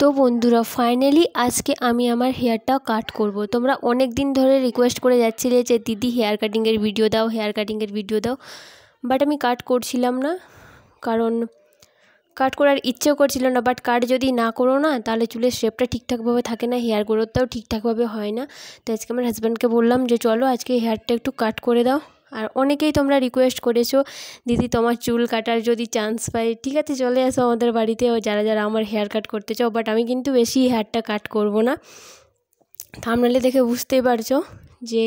তো বন্ধুরা ফাইনালি আজকে আমি আমার হেয়ারটা কাট করব। তোমরা অনেক দিন ধরে রিকোয়েস্ট করে যাচ্ছিলে যে দিদি হেয়ার কাটিংয়ের ভিডিও দাও হেয়ার কাটিংয়ের ভিডিও দাও বাট আমি কাট করছিলাম না কারণ কাট করার ইচ্ছেও করছিল না বাট কাট যদি না করো না তাহলে চুলের শেপটা ঠিকঠাকভাবে থাকে না হেয়ার গ্রোথটাও ঠিকঠাকভাবে হয় না তো আজকে আমার হাজব্যান্ডকে বললাম যে চলো আজকে হেয়ারটা একটু কাট করে দাও আর অনেকেই তোমরা রিকোয়েস্ট করেছো দিদি তোমার চুল কাটার যদি চান্স পাই ঠিক আছে চলে আসো আমাদের বাড়িতে ও যারা যারা আমার হেয়ার কাট করতে চাও বাট আমি কিন্তু বেশি হেয়ারটা কাট করব না থামনালে দেখে বুঝতেই পারছো যে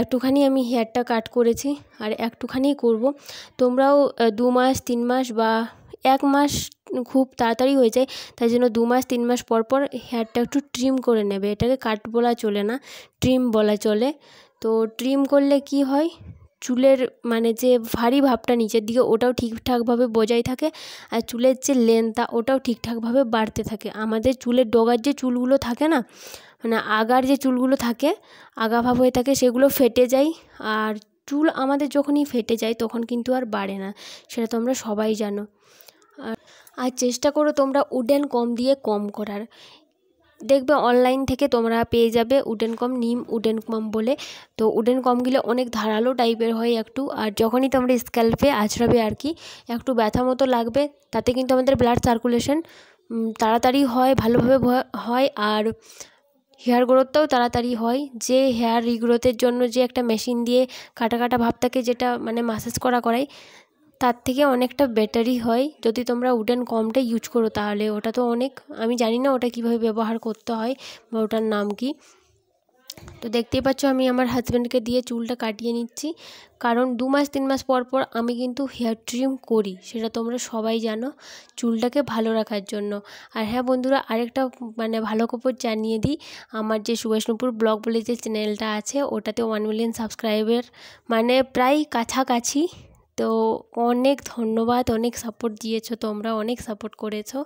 একটুখানি আমি হেয়ারটা কাট করেছি আর একটুখানি করব তোমরাও দু মাস তিন মাস বা এক মাস খুব তাড়াতাড়ি হয়ে যায় তাই জন্য দু মাস তিন মাস পর পর হেয়ারটা একটু ট্রিম করে নেবে এটাকে কাট বলা চলে না ট্রিম বলা চলে তো ট্রিম করলে কি হয় চুলের মানে যে ভারী ভাবটা নিচের দিকে ওটাও ঠিকঠাকভাবে বজায় থাকে আর চুলের যে লেন্থা ওটাও ঠিকঠাকভাবে বাড়তে থাকে আমাদের চুলের ডগার যে চুলগুলো থাকে না মানে আগার যে চুলগুলো থাকে আগা ভাব হয়ে থাকে সেগুলো ফেটে যায় আর চুল আমাদের যখনই ফেটে যায় তখন কিন্তু আর বাড়ে না সেটা তোমরা সবাই জানো আর চেষ্টা করো তোমরা উডেন কম দিয়ে কম করার দেখবে অনলাইন থেকে তোমরা পেয়ে যাবে উডেন কম নিম উডেন কম বলে তো উডেন কমগুলো অনেক ধারালো টাইপের হয় একটু আর যখনই তোমরা স্ক্যাল্পে আছড়াবে আর কি একটু ব্যথা মতো লাগবে তাতে কিন্তু আমাদের ব্লাড সার্কুলেশন তাড়াতাড়ি হয় ভালোভাবে হয় আর হেয়ার গ্রোথটাও তাড়াতাড়ি হয় যে হেয়ার রিগ্রোথের জন্য যে একটা মেশিন দিয়ে কাটা কাটা ভাব থাকে যেটা মানে মাসাজ করা করায় তার থেকে অনেকটা বেটারই হয় যদি তোমরা উডেন কমটা ইউজ করো তাহলে ওটা তো অনেক আমি জানি না ওটা কিভাবে ব্যবহার করতে হয় বা ওটার নাম কি তো দেখতেই পাচ্ছ আমি আমার হাজব্যান্ডকে দিয়ে চুলটা কাটিয়ে নিচ্ছি কারণ দু মাস তিন মাস পর পর আমি কিন্তু হেয়ার ট্রিম করি সেটা তোমরা সবাই জানো চুলটাকে ভালো রাখার জন্য আর হ্যাঁ বন্ধুরা আরেকটা মানে ভালো খবর জানিয়ে দিই আমার যে সুভাষনপুর ব্লগ বলে যে চ্যানেলটা আছে ওটাতে ওয়ান মিলিয়ন সাবস্ক্রাইবার মানে প্রায় কাছাকাছি তো অনেক ধন্যবাদ অনেক সাপোর্ট দিয়েছো তোমরা অনেক সাপোর্ট করেছো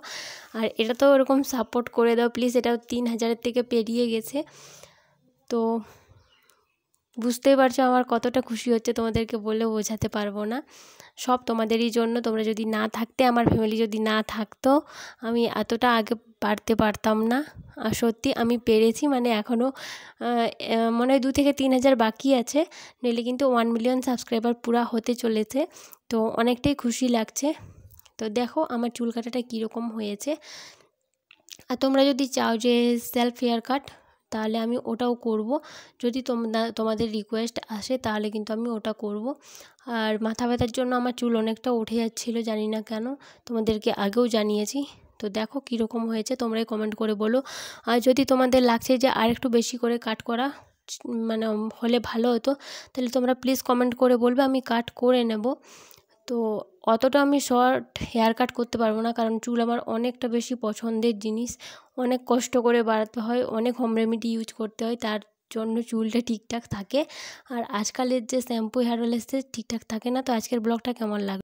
আর এটা তো ওরকম সাপোর্ট করে দাও প্লিজ এটাও তিন হাজারের থেকে পেরিয়ে গেছে তো বুঝতেই পারছো আমার কতটা খুশি হচ্ছে তোমাদেরকে বলে বোঝাতে পারবো না সব তোমাদেরই জন্য তোমরা যদি না থাকতে আমার ফ্যামিলি যদি না থাকতো আমি এতটা আগে বাড়তে পারতাম না আর সত্যি আমি পেরেছি মানে এখনও মনে হয় দু থেকে তিন হাজার বাকি আছে নইলে কিন্তু ওয়ান মিলিয়ন সাবস্ক্রাইবার পুরা হতে চলেছে তো অনেকটাই খুশি লাগছে তো দেখো আমার চুল কাটাটা কীরকম হয়েছে আর তোমরা যদি চাও যে সেলফ হেয়ার কাট তাহলে আমি ওটাও করব যদি তোমাদের রিকোয়েস্ট আসে তাহলে কিন্তু আমি ওটা করব আর মাথা ব্যথার জন্য আমার চুল অনেকটা উঠে যাচ্ছিলো জানি না কেন তোমাদেরকে আগেও জানিয়েছি তো দেখো কীরকম হয়েছে তোমরাই কমেন্ট করে বলো আর যদি তোমাদের লাগছে যে আর একটু বেশি করে কাট করা মানে হলে ভালো হতো তাহলে তোমরা প্লিজ কমেন্ট করে বলবে আমি কাট করে নেব তো অতটা আমি শর্ট হেয়ার কাট করতে পারবো না কারণ চুল আমার অনেকটা বেশি পছন্দের জিনিস অনেক কষ্ট করে বাড়াতে হয় অনেক হোম রেমেডি ইউজ করতে হয় তার জন্য চুলটা ঠিকঠাক থাকে আর আজকালের যে শ্যাম্পু হেয়ার অয়েল এসে ঠিকঠাক থাকে না তো আজকের ব্লগটা কেমন লাগে